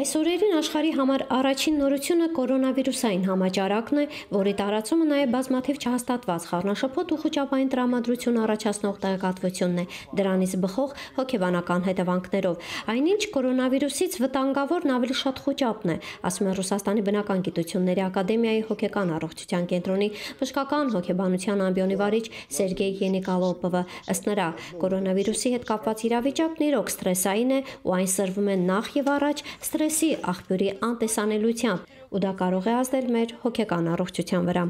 Այս օրերին աշխարհի համար առաջին նորությունը կորոնավիրուսային համաճարակն է, որի տարածումը նաև բազմաթիվ չհաստատված խառնաշփոթ ու խոճապային տրամադրություն առաջացնող տեղեկատվությունն է, դրանից բխող հոգեբանական հետևանքներով։ Այնինչ կորոնավիրուսից վտանգավորն ավելի շատ խոճապն է, ասում է Ռուսաստանի բնական գիտությունների ակադեմիայի հոգեկան առողջության կենտրոնի բժշկական հոգեբանության ամբիոնի վարիչ Սերգեյ Ենիկալոպովը։ Ըստ նրա, կորոնավիրուսի հետ կապված իրավիճակն իրոք ստրեսային է ու այն սրվում է նախ եւ առաջ ստրեսի աղբյուրի անտեսանելությամբ ու դա կարող է ազդել մեր հոգեկան առողջության վրա։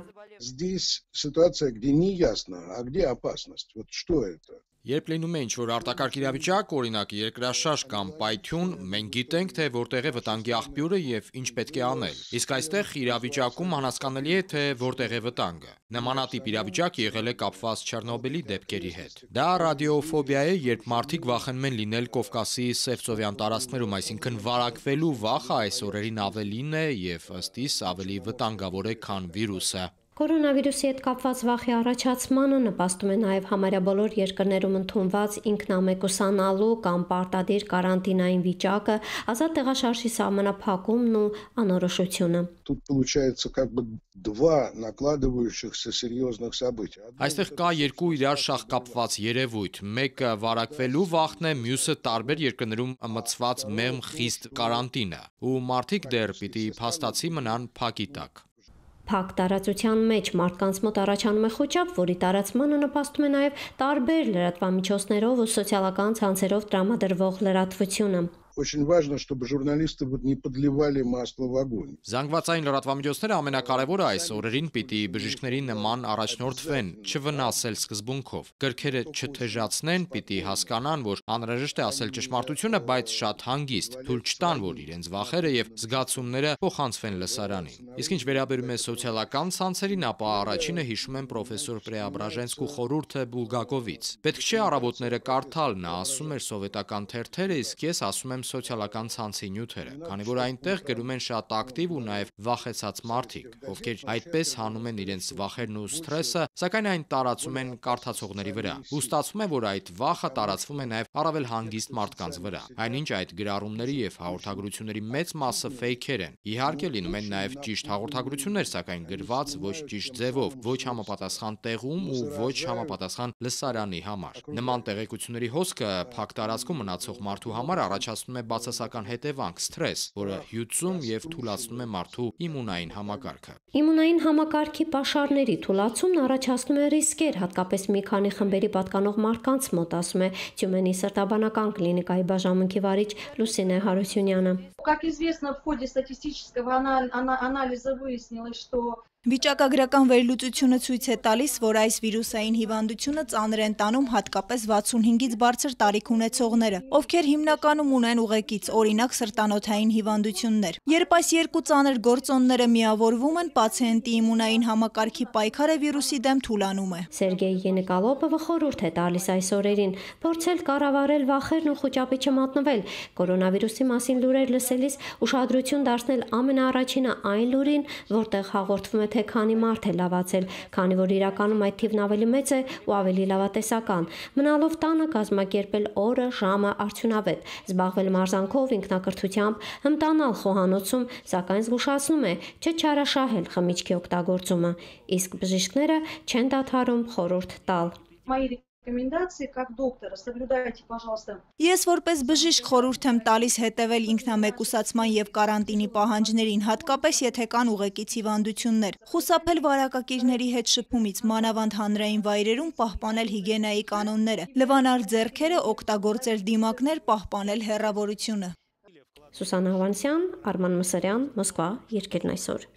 Здесь ситуация, где неясно, а где опасность. Вот что это? Երբ լինում է ինչ-որ արտակարգ իրավիճակ, օրինակ երկրաշարժ կամ պայթյուն, մենք գիտենք, թե որտեղ է վտանգի աղբյուրը եւ ինչ պետք է անել։ Իսկ այստեղ իրավիճակում անհասկանալի է, թե որտեղ է վտանգը։ Նմանատիպ իրավիճակ եղել է կապված Չեռնոբիլի դեպքերի հետ։ Դա ռադիոֆոբիա է, երբ մարդիկ վախենում են լինել Կովկասի Սևծովյան տարածքներում, այսինքն վարակվելու վախը այս օրերին ավելին է եւ ըստ իս ավելի վտանգավոր է, քան վիրուսը։ Կորոնավիրուսի հետ կապված վախի առաջացմանը նպաստում է նաև համարյա բոլոր երկրներում ընդունված ինքնամեկուսանալու կամ պարտադիր կարանտինային վիճակը, ազատ տեղաշարժի սահմանափակումն ու անորոշությունը։ Тут получается как бы два накладывающихся серьезных события. Այստեղ կա երկու իրար շախ կապված երևույթ։ Մեկը վարակվելու վախն է, մյուսը տարբեր երկրներում մցված մեղմ խիստ կարանտինը, ու մարդիկ դեռ պիտի փաստացի մնան փակի տակ։ Փակ տարածության մեջ մարդկանց մոտ առաջանում է խոճապ, որի տարածմանը նպաստում է նաև տարբեր լրատվամիջոցներով ու սոցիալական ցանցերով տրամադրվող լրատվությունը։ Очень важно, чтобы журналисты вот не подливали масло в огонь։ Զանգվածային լրատվամիջոցները ամենակարևորը այս օրերին պիտի բժիշկների նման առաջնորդվեն, չվնասել սկզբունքով։ Գրքերը չթեժացնեն, պիտի հասկանան, որ անհրաժեշտ է ասել ճշմարտությունը, բայց շատ հանգիստ, թույլ չտան, որ իրենց վախերը եւ զգացումները փոխանցվեն լսարանին։ Իսկ ինչ վերաբերում է սոցիալական ցանցերին, ապա առաջինը հիշում են պրոֆեսոր Պրեաբրաժենսկու խորհուրդը Բուլգակովից։ Պետք չէ առավոտները կարդալ, նա ասում էր սովետական թերթերը, իսկ ես ասում եմ սոցիալական ցանցի նյութերը, քանի որ այնտեղ գրում են շատ ակտիվ ու նաև վախեցած մարդիկ, ովքեր այդպես հանում են իրենց վախերն ու սթրեսը, սակայն այն տարածում են կարդացողների վրա։ Ու ստացվում է, որ այդ վախը տարածվում է նաև առավել հանգիստ մարդկանց վրա։ Այնինչ այդ գրառումների եւ հաղորդագրությունների մեծ մասը ֆեյքեր են։ Իհարկե լինում են նաև ճիշտ հաղորդագրություններ, սակայն գրված ոչ ճիշտ ձևով, ոչ համապատասխան տեղում ու ոչ համապատասխան լսարանի համար։ Նման տեղեկությունների հոսքը փակ տարածքում մնացող մարդու համար առաջացնում է բացասական հետևանք, սթրես, որը հյուծում եւ թուլացնում է մարդու իմունային համակարգը։ Իմունային համակարգի պաշարների թուլացումն առաջացնում է ռիսկեր, հատկապես մի քանի խմբերի պատկանող մարդկանց մոտ, ասում է Թյումենի սրտաբանական կլինիկայի բաժանմունքի վարիչ Լուսինե Հարությունյանը. Как известно, в ходе статистического анализа выяснилось, что Վիճակագրական վերլուծությունը ցույց է տալիս, որ այս վիրուսային հիվանդությունը ծանր են տանում հատկապես 65-ից բարձր տարիք ունեցողները, ովքեր հիմնականում ունեն ուղեկից, օրինակ սրտանոթային հիվանդություններ։ Երբ այս երկու ծանր գործոնները միավորվում են, պացիենտի իմունային համակարգի պայքարը վիրուսի դեմ թուլանում է։ Սերգեյ Ենեկալոպովը խորհուրդ է տալիս այս օրերին փորձել կառավարել վախերն ու խոճապի չմատնվել։ Կորոնավիրուսի մասին լուրեր լսելիս ուշադրություն դարձնել ամենաառաջինը այն լուրին, որտեղ հաղորդվում է է, թե քանի մարդ է լավացել, քանի որ իրականում այդ թիվն ավելի մեծ է ու ավելի լավատեսական։ Մնալով տանը կազմակերպել օրը, ժամը արդյունավետ, զբաղվել մարզանքով, ինքնակրթությամբ, հմտանալ խոհանոցում, սակայն զգուշացնում է, չչարաշահել խմիչքի օգտագործումը, իսկ բժիշկները չեն դադարում խորհուրդ տալ։ Մայրիկ рекомендации как доктора. Соблюдайте, пожалуйста. Ես որպես բժիշկ խորհուրդ եմ տալիս հետևել ինքնամեկուսացման եւ կարանտինի պահանջներին, հատկապես եթե կան ուղեկից հիվանդություններ։ Խուսափել վարակակիրների հետ շփումից, մանավանդ հանրային վայրերում պահպանել հիգիենայի կանոնները, լվանալ ձեռքերը, օգտագործել դիմակներ, պահպանել հեռավորությունը։ Սուսան Հավանցյան, Արման Մսարյան, Մոսկվա, Երկիրն այսօր։